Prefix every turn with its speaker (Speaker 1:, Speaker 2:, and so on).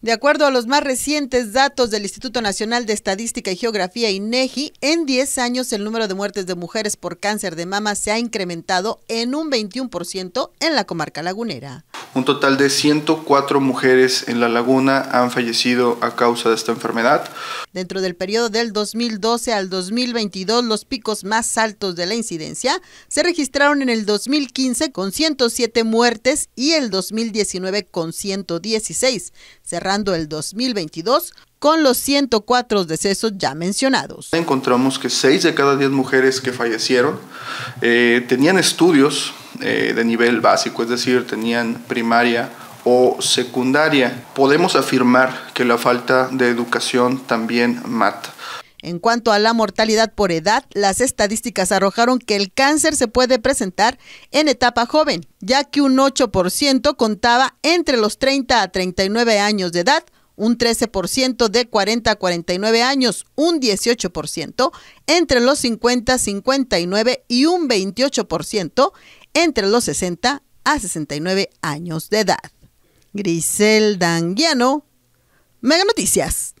Speaker 1: De acuerdo a los más recientes datos del Instituto Nacional de Estadística y Geografía INEGI, en 10 años el número de muertes de mujeres por cáncer de mama se ha incrementado en un 21% en la comarca lagunera.
Speaker 2: Un total de 104 mujeres en la laguna han fallecido a causa de esta enfermedad.
Speaker 1: Dentro del periodo del 2012 al 2022, los picos más altos de la incidencia se registraron en el 2015 con 107 muertes y el 2019 con 116. Se el 2022 con los 104 decesos ya mencionados.
Speaker 2: Encontramos que 6 de cada 10 mujeres que fallecieron eh, tenían estudios eh, de nivel básico, es decir, tenían primaria o secundaria. Podemos afirmar que la falta de educación también mata.
Speaker 1: En cuanto a la mortalidad por edad, las estadísticas arrojaron que el cáncer se puede presentar en etapa joven, ya que un 8% contaba entre los 30 a 39 años de edad, un 13% de 40 a 49 años, un 18% entre los 50 a 59 y un 28% entre los 60 a 69 años de edad. Grisel Danguiano, Mega Noticias.